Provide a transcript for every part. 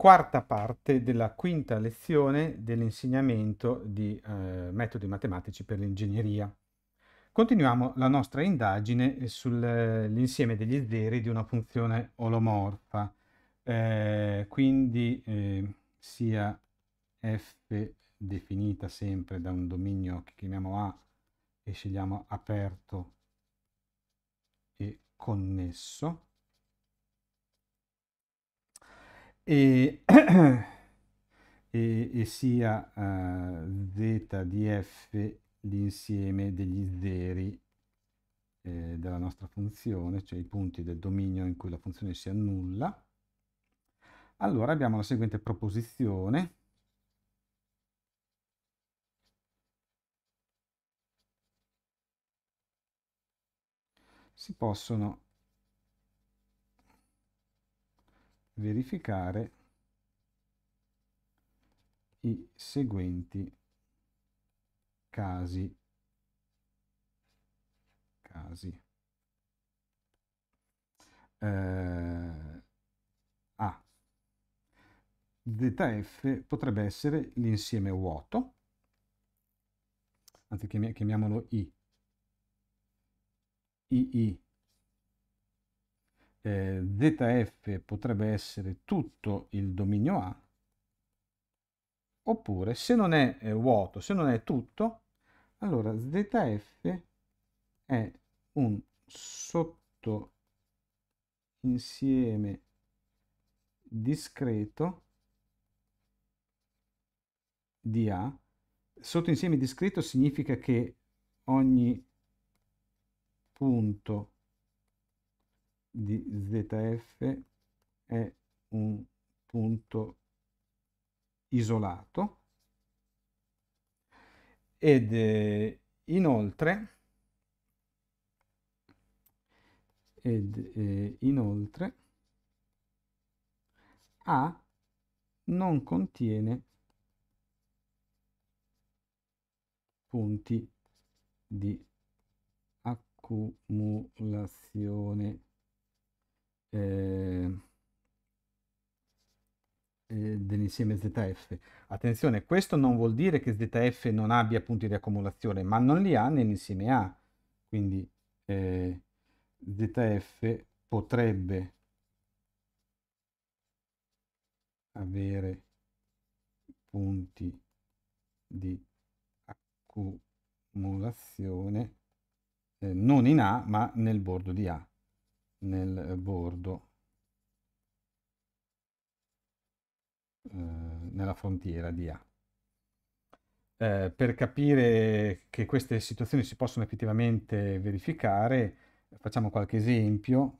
quarta parte della quinta lezione dell'insegnamento di eh, metodi matematici per l'ingegneria. Continuiamo la nostra indagine sull'insieme eh, degli zeri di una funzione olomorfa, eh, quindi eh, sia f definita sempre da un dominio che chiamiamo A e scegliamo aperto e connesso, e, e, e sia uh, z di f l'insieme degli zeri eh, della nostra funzione, cioè i punti del dominio in cui la funzione si annulla, allora abbiamo la seguente proposizione. Si possono verificare i seguenti casi. casi. Eh, A. Delta F potrebbe essere l'insieme vuoto, anzi chiamiamolo I. II eh, ZF potrebbe essere tutto il dominio A, oppure se non è eh, vuoto, se non è tutto, allora ZF è un sottoinsieme discreto di A. Sottoinsieme discreto significa che ogni punto di ZF è un punto isolato ed eh, inoltre ed eh, inoltre A non contiene punti di accumulazione Ehm, eh, dell'insieme ZF. Attenzione, questo non vuol dire che ZF non abbia punti di accumulazione, ma non li ha nell'insieme A. Quindi eh, ZF potrebbe avere punti di accumulazione eh, non in A, ma nel bordo di A nel eh, bordo eh, nella frontiera di A. Eh, per capire che queste situazioni si possono effettivamente verificare, facciamo qualche esempio.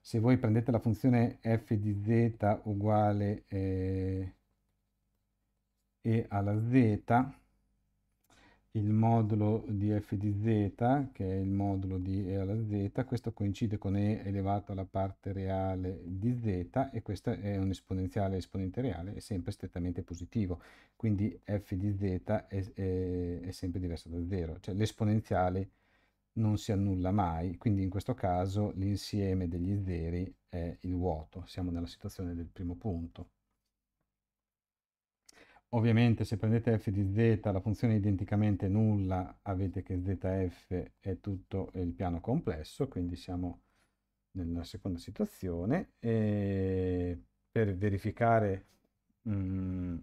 Se voi prendete la funzione f di z uguale eh, e alla z, il modulo di f di z, che è il modulo di e alla z, questo coincide con e elevato alla parte reale di z e questo è un esponenziale esponente reale, è sempre strettamente positivo, quindi f di z è, è, è sempre diverso da 0, cioè l'esponenziale non si annulla mai, quindi in questo caso l'insieme degli zeri è il vuoto, siamo nella situazione del primo punto. Ovviamente se prendete f di z la funzione è identicamente nulla, avete che zf è tutto il piano complesso, quindi siamo nella seconda situazione. E per verificare, mm,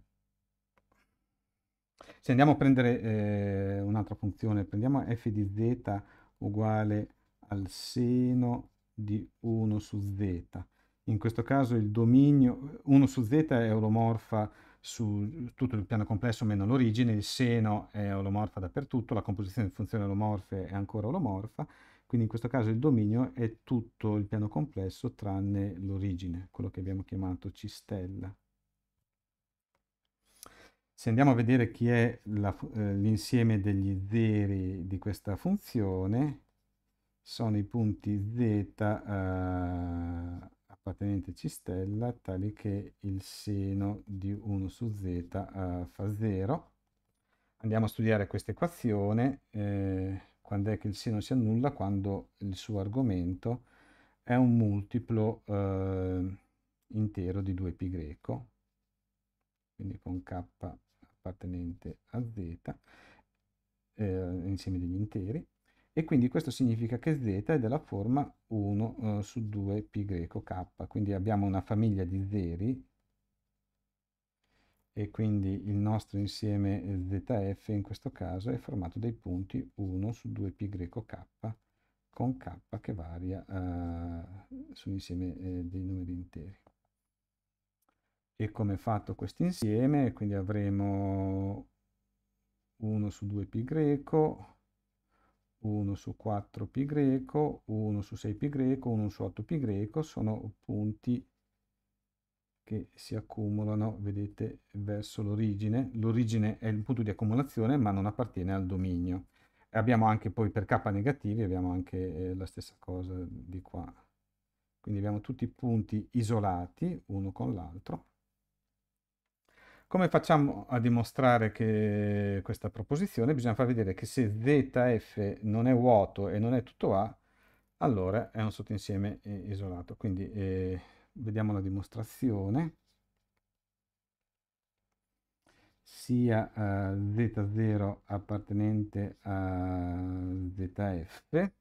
se andiamo a prendere eh, un'altra funzione, prendiamo f di z uguale al seno di 1 su z. In questo caso il dominio 1 su z è euromorfa su tutto il piano complesso meno l'origine, il seno è olomorfa dappertutto, la composizione di funzioni olomorfe è ancora olomorfa, quindi in questo caso il dominio è tutto il piano complesso tranne l'origine, quello che abbiamo chiamato cistella. Se andiamo a vedere chi è eh, l'insieme eh, degli zeri di questa funzione, sono i punti z eh, appartenente cistella tali che il seno di 1 su z eh, fa 0. Andiamo a studiare questa equazione, eh, quando è che il seno si annulla? Quando il suo argomento è un multiplo eh, intero di 2π, quindi con k appartenente a z, eh, insieme degli interi, e quindi questo significa che z è della forma 1 eh, su 2 π k, quindi abbiamo una famiglia di zeri e quindi il nostro insieme zf in questo caso è formato dai punti 1 su 2 π k con k che varia eh, sull'insieme eh, dei numeri interi. E come è fatto questo insieme? Quindi avremo 1 su 2 π 1 su 4 π greco, 1 su 6 π greco, 1 su 8 π greco, sono punti che si accumulano, vedete, verso l'origine. L'origine è il punto di accumulazione, ma non appartiene al dominio. E Abbiamo anche poi per k negativi, abbiamo anche eh, la stessa cosa di qua. Quindi abbiamo tutti i punti isolati uno con l'altro. Come facciamo a dimostrare che questa proposizione? Bisogna far vedere che se ZF non è vuoto e non è tutto A, allora è un sottoinsieme isolato. Quindi eh, vediamo la dimostrazione. Sia eh, Z0 appartenente a ZF.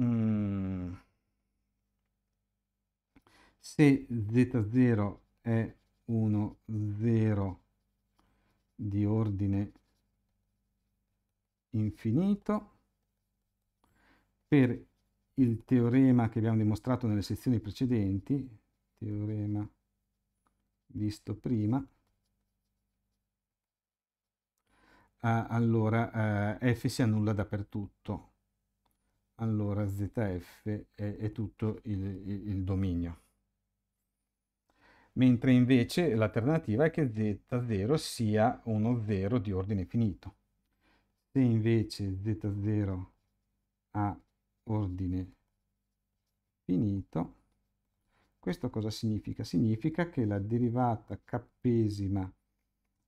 Mm. Se Z0 è 1 0 di ordine infinito per il teorema che abbiamo dimostrato nelle sezioni precedenti teorema visto prima ah, allora eh, f si annulla dappertutto allora zf è, è tutto il, il, il dominio mentre invece l'alternativa è che z0 sia uno 0 di ordine finito. Se invece z0 ha ordine finito, questo cosa significa? Significa che la derivata cappesima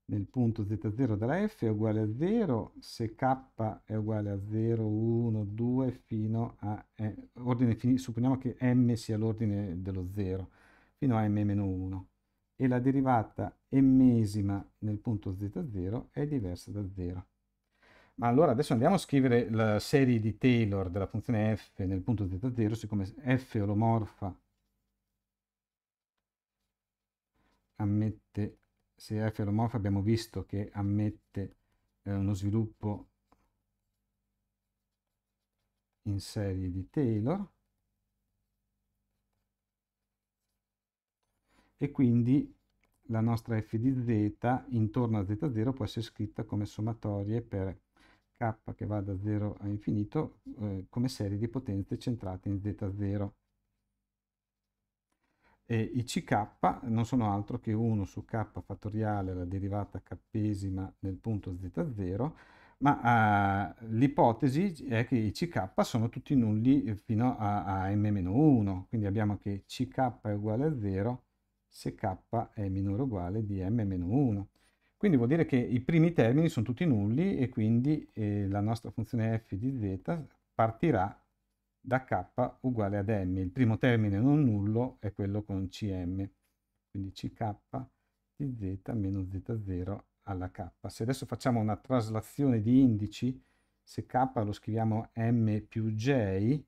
nel punto z0 della f è uguale a 0 se k è uguale a 0, 1, 2 fino a eh, ordine finito, supponiamo che m sia l'ordine dello 0 fino a m-1 e la derivata ennesima nel punto z0 è diversa da 0. Ma allora adesso andiamo a scrivere la serie di Taylor della funzione f nel punto z0, siccome f è olomorfa ammette, se f è olomorfa abbiamo visto che ammette eh, uno sviluppo in serie di Taylor, e quindi la nostra f di z intorno a z0 può essere scritta come sommatorie per k che va da 0 a infinito eh, come serie di potenze centrate in z0. E i ck non sono altro che 1 su k fattoriale la derivata kpesima nel punto z0, ma eh, l'ipotesi è che i ck sono tutti nulli fino a, a m-1, quindi abbiamo che ck è uguale a 0 se k è minore o uguale di m-1. meno Quindi vuol dire che i primi termini sono tutti nulli e quindi eh, la nostra funzione f di z partirà da k uguale ad m. Il primo termine non nullo è quello con cm, quindi ck di z meno z0 alla k. Se adesso facciamo una traslazione di indici, se k lo scriviamo m più j,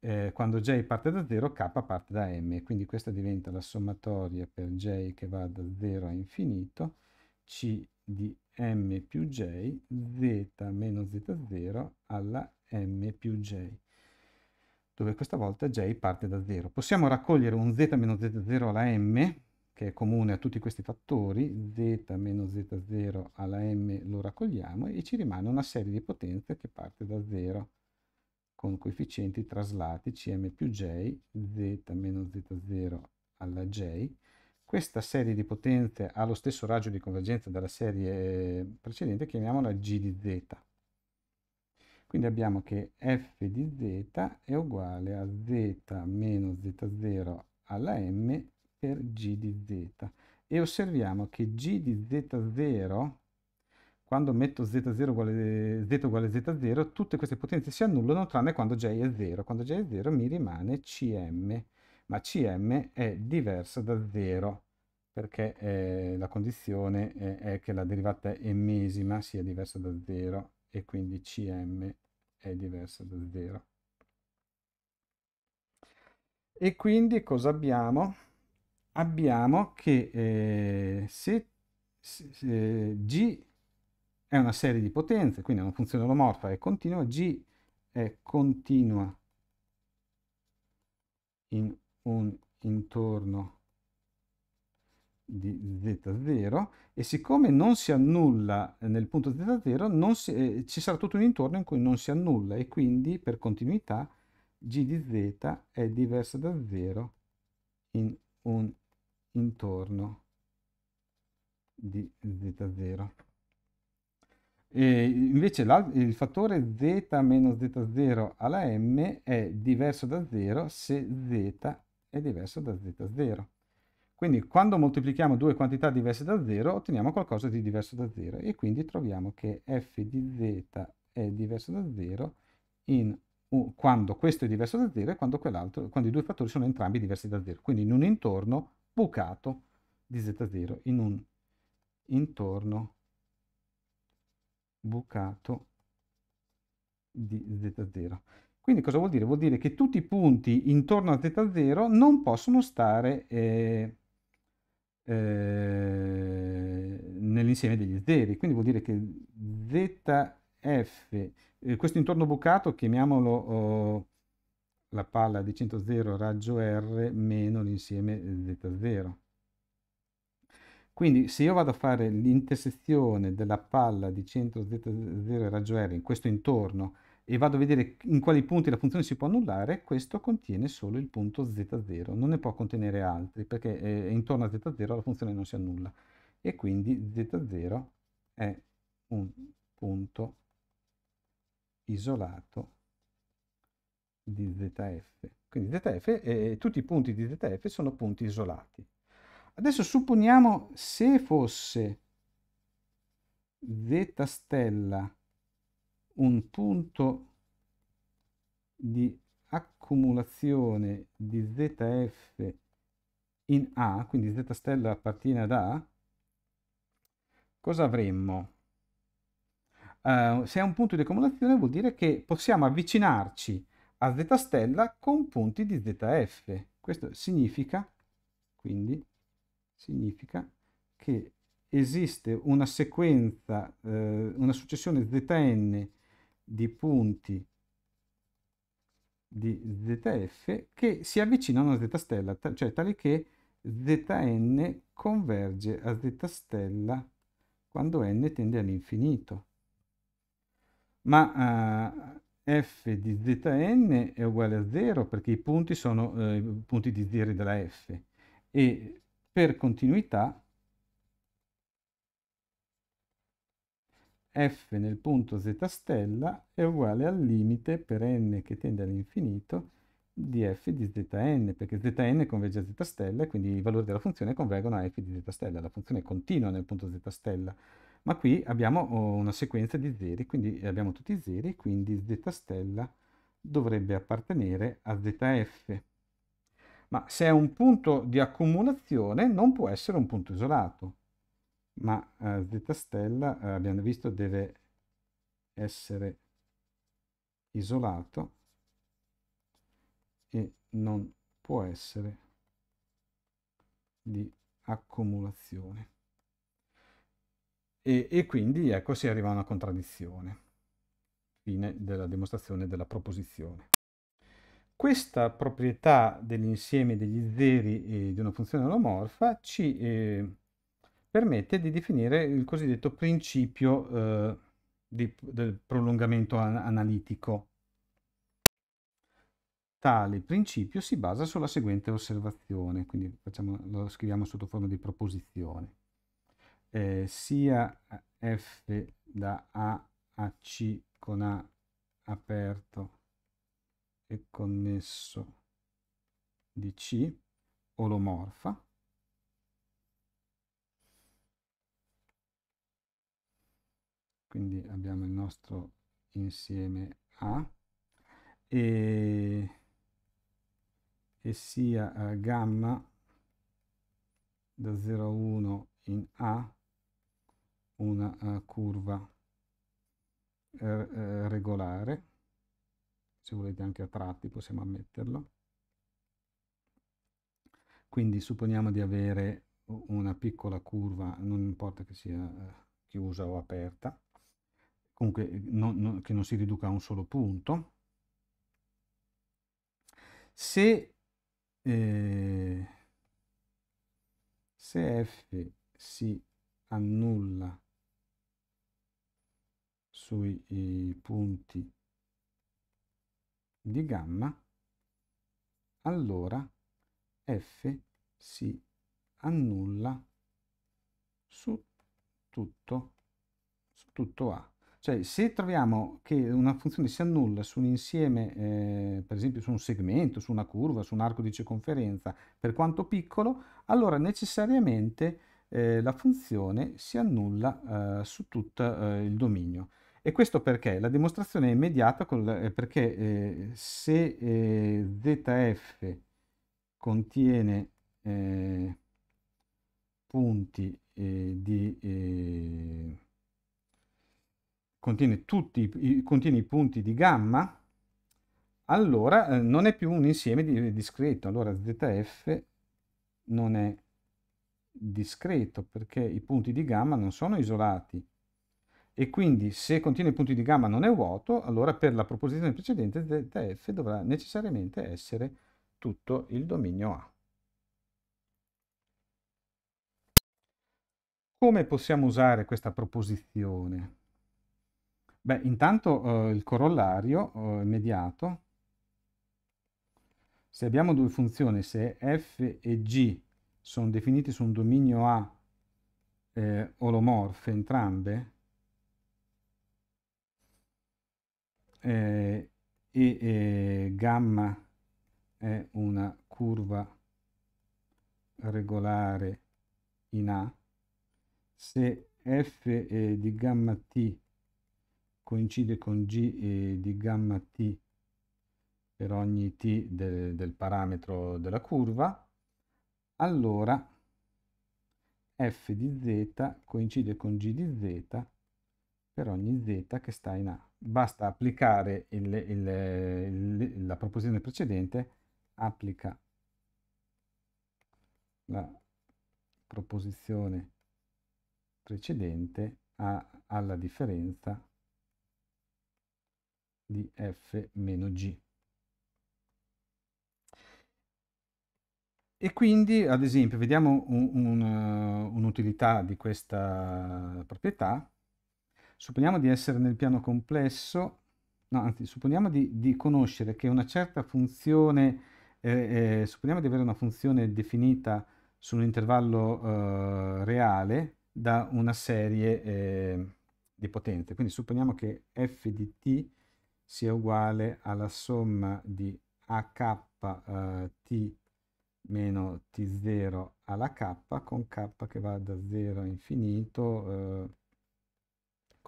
eh, quando j parte da 0, k parte da m, quindi questa diventa la sommatoria per j che va da 0 a infinito, c di m più j, z meno z0 alla m più j, dove questa volta j parte da 0. Possiamo raccogliere un z meno z0 alla m, che è comune a tutti questi fattori, z meno z0 alla m lo raccogliamo e ci rimane una serie di potenze che parte da 0 con coefficienti traslati cm più j, z meno z0 alla j. Questa serie di potenze ha lo stesso raggio di convergenza della serie precedente, chiamiamola g di z. Quindi abbiamo che f di z è uguale a z meno z0 alla m per g di z. E osserviamo che g di z0 quando metto z0 uguale, z uguale z0, tutte queste potenze si annullano tranne quando j è 0. Quando j è 0 mi rimane cm, ma cm è diverso da 0 perché eh, la condizione è, è, che la derivata ennesima sia diversa da 0 e quindi cm è diverso da 0. E quindi cosa abbiamo? Abbiamo che eh, se, se, se eh, g è una serie di potenze, quindi è una funzione olomorfa, è continua, G è continua in un intorno di z0 e siccome non si annulla nel punto z0 si, eh, ci sarà tutto un intorno in cui non si annulla e quindi per continuità g di z è diversa da 0 in un intorno di z0. E invece il fattore z meno z0 alla m è diverso da 0 se z è diverso da z0. Quindi quando moltiplichiamo due quantità diverse da 0 otteniamo qualcosa di diverso da 0 e quindi troviamo che f di z è diverso da 0 in u, quando questo è diverso da 0 e quando, quando i due fattori sono entrambi diversi da 0. Quindi in un intorno bucato di z0, in un intorno bucato di z0. Quindi cosa vuol dire? Vuol dire che tutti i punti intorno a z0 non possono stare eh, eh, nell'insieme degli zeri, quindi vuol dire che zf, eh, questo intorno bucato, chiamiamolo oh, la palla di 100 0 raggio r meno l'insieme z0. Quindi se io vado a fare l'intersezione della palla di centro z0 e raggio R in questo intorno e vado a vedere in quali punti la funzione si può annullare, questo contiene solo il punto z0, non ne può contenere altri perché eh, intorno a z0 la funzione non si annulla e quindi z0 è un punto isolato di zf. Quindi zf, eh, tutti i punti di zf sono punti isolati. Adesso supponiamo se fosse zeta stella un punto di accumulazione di ZF in A, quindi Z stella appartiene ad A, cosa avremmo? Uh, se è un punto di accumulazione vuol dire che possiamo avvicinarci a Z stella con punti di ZF. Questo significa, quindi, significa che esiste una sequenza, eh, una successione zn di punti di zf che si avvicinano a z stella, cioè tali che zn converge a z stella quando n tende all'infinito. Ma eh, f di zn è uguale a 0 perché i punti sono eh, punti di 0 della f e per continuità f nel punto z stella è uguale al limite per n che tende all'infinito di f di zn, perché zn converge a z stella e quindi i valori della funzione convergono a f di z stella. La funzione è continua nel punto z stella, ma qui abbiamo oh, una sequenza di zeri, quindi abbiamo tutti i zeri, quindi z stella dovrebbe appartenere a zf ma se è un punto di accumulazione non può essere un punto isolato, ma eh, zeta stella, eh, abbiamo visto, deve essere isolato e non può essere di accumulazione. E, e quindi ecco si arriva a una contraddizione. Fine della dimostrazione della proposizione. Questa proprietà dell'insieme degli zeri e di una funzione olomorfa ci eh, permette di definire il cosiddetto principio eh, di, del prolungamento an analitico. Tale principio si basa sulla seguente osservazione, quindi facciamo, lo scriviamo sotto forma di proposizione. Eh, sia f da a a c con a aperto è connesso DC olomorfa quindi abbiamo il nostro insieme A e, e sia eh, gamma da 0 a 1 in A una eh, curva eh, regolare se volete anche a tratti possiamo ammetterlo. Quindi supponiamo di avere una piccola curva, non importa che sia eh, chiusa o aperta, comunque non, eh, non, che non si riduca a un solo punto. Se, eh, se f si annulla sui eh, punti di gamma, allora f si annulla su tutto, su tutto A. Cioè, se troviamo che una funzione si annulla su un insieme, eh, per esempio su un segmento, su una curva, su un arco di circonferenza, per quanto piccolo, allora necessariamente eh, la funzione si annulla eh, su tutto eh, il dominio. E questo perché? La dimostrazione è immediata col, eh, perché eh, se eh, ZF contiene eh, punti eh, di... Eh, contiene, tutti, i, contiene i punti di gamma, allora non è più un insieme di, discreto. Allora ZF non è discreto perché i punti di gamma non sono isolati e quindi se contiene punti di gamma non è vuoto, allora per la proposizione precedente delta f dovrà necessariamente essere tutto il dominio A. Come possiamo usare questa proposizione? Beh, intanto eh, il corollario eh, immediato, se abbiamo due funzioni, se f e g sono definite su un dominio A eh, olomorfe entrambe, eh, e eh, gamma è una curva regolare in A, se f di gamma t coincide con g di gamma t per ogni t de, del parametro della curva, allora f di z coincide con g di z per ogni z che sta in A. Basta applicare il, il, il, la proposizione precedente, applica la proposizione precedente a, alla differenza di f meno g. E quindi, ad esempio, vediamo un'utilità un, un, di questa proprietà. Supponiamo di essere nel piano complesso, no, anzi, supponiamo di, di conoscere che una certa funzione, eh, eh, supponiamo di avere una funzione definita su un intervallo eh, reale da una serie eh, di potenze. Quindi supponiamo che f di t sia uguale alla somma di ak eh, t meno t0 alla k con k che va da 0 a infinito eh,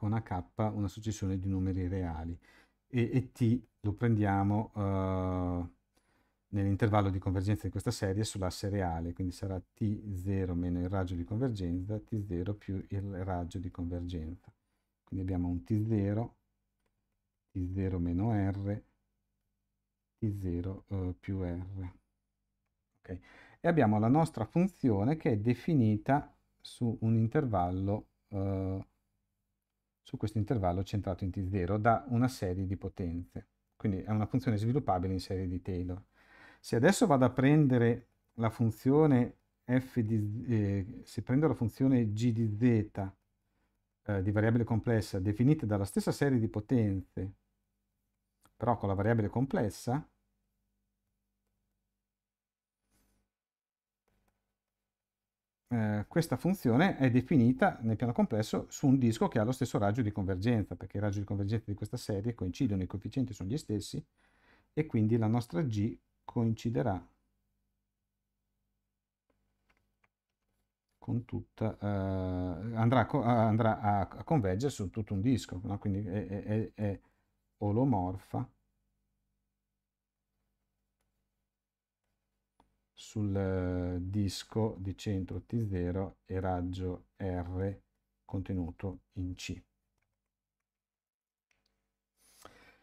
con a k una successione di numeri reali e, e t lo prendiamo uh, nell'intervallo di convergenza di questa serie sull'asse reale, quindi sarà t0 meno il raggio di convergenza, t0 più il raggio di convergenza. Quindi abbiamo un t0, t0 meno r, t0 eh, più r. Okay. E abbiamo la nostra funzione che è definita su un intervallo eh, su questo intervallo centrato in T0 da una serie di potenze. Quindi è una funzione sviluppabile in serie di Taylor. Se adesso vado a prendere la funzione f di, eh, se prendo la funzione g di z eh, di variabile complessa definita dalla stessa serie di potenze, però con la variabile complessa, Eh, questa funzione è definita nel piano complesso su un disco che ha lo stesso raggio di convergenza, perché i raggi di convergenza di questa serie coincidono, i coefficienti sono gli stessi, e quindi la nostra G coinciderà con tutta, eh, andrà, eh, andrà a, a, convergere su tutto un disco, no? quindi è, è, è, è olomorfa sul eh, disco di centro T0 e raggio R contenuto in C.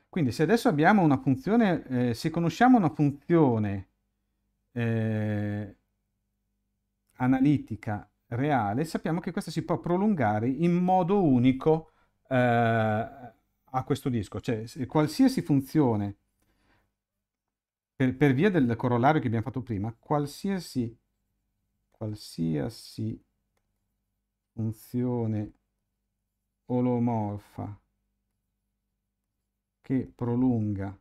Quindi se adesso abbiamo una funzione, eh, se conosciamo una funzione eh, analitica reale, sappiamo che questa si può prolungare in modo unico eh, a questo disco, cioè qualsiasi funzione per, per via del corollario che abbiamo fatto prima, qualsiasi, qualsiasi funzione olomorfa che prolunga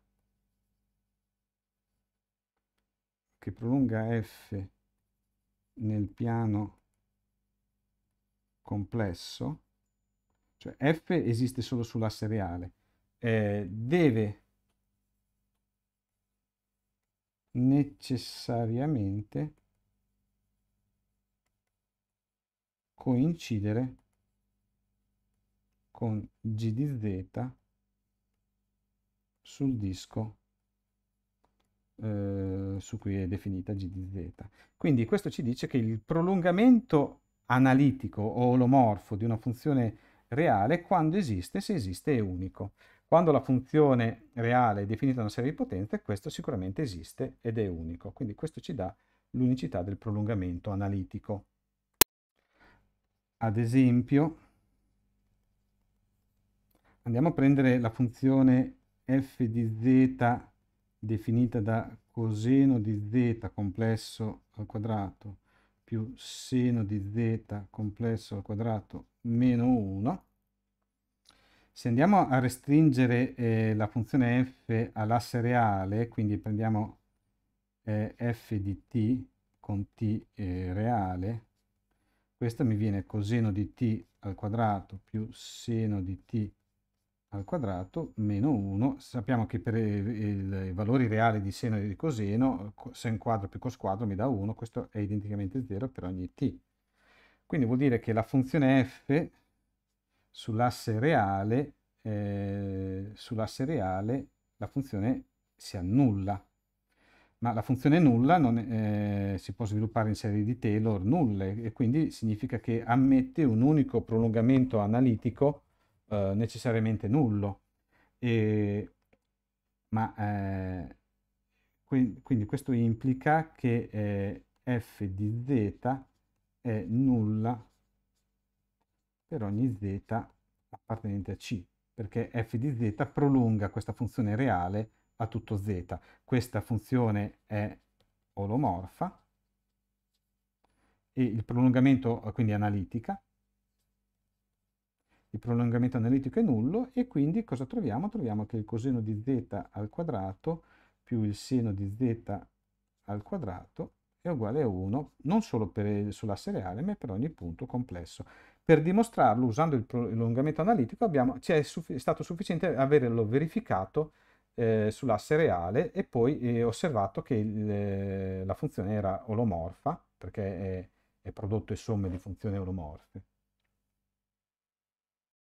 che prolunga f nel piano complesso cioè f esiste solo sull'asse reale eh, deve necessariamente coincidere con G di Z sul disco eh, su cui è definita G di Z. Quindi questo ci dice che il prolungamento analitico o olomorfo di una funzione reale quando esiste, se esiste, è unico. Quando la funzione reale è definita da una serie di potenze, questo sicuramente esiste ed è unico. Quindi questo ci dà l'unicità del prolungamento analitico. Ad esempio, andiamo a prendere la funzione f di z definita da coseno di z complesso al quadrato più seno di z complesso al quadrato meno 1 se andiamo a restringere eh, la funzione f all'asse reale, quindi prendiamo eh, f di t con t eh, reale, questo mi viene coseno di t al quadrato più seno di t al quadrato meno 1. Sappiamo che per eh, i valori reali di seno e di coseno, sen quadro più cos quadro mi dà 1, questo è identicamente 0 per ogni t. Quindi vuol dire che la funzione f sull'asse reale, eh, sull'asse reale la funzione si annulla, ma la funzione nulla non, eh, si può sviluppare in serie di Taylor nulle e quindi significa che ammette un unico prolungamento analitico eh, necessariamente nullo. E, ma eh, quindi, quindi questo implica che eh, f di z è nulla per ogni z appartenente a C, perché f di z prolunga questa funzione reale a tutto z. Questa funzione è olomorfa e il prolungamento eh, quindi analitica. Il prolungamento analitico è nullo e quindi cosa troviamo? Troviamo che il coseno di z al quadrato più il seno di z al quadrato è uguale a 1 non solo per, sull'asse reale ma per ogni punto complesso. Per dimostrarlo, usando il prolungamento analitico, abbiamo, ci è, suffi- è, stato sufficiente averlo verificato eh, sull'asse reale e poi eh, osservato che il, eh, la funzione era olomorfa, perché è, è prodotto e somme di funzioni olomorfe.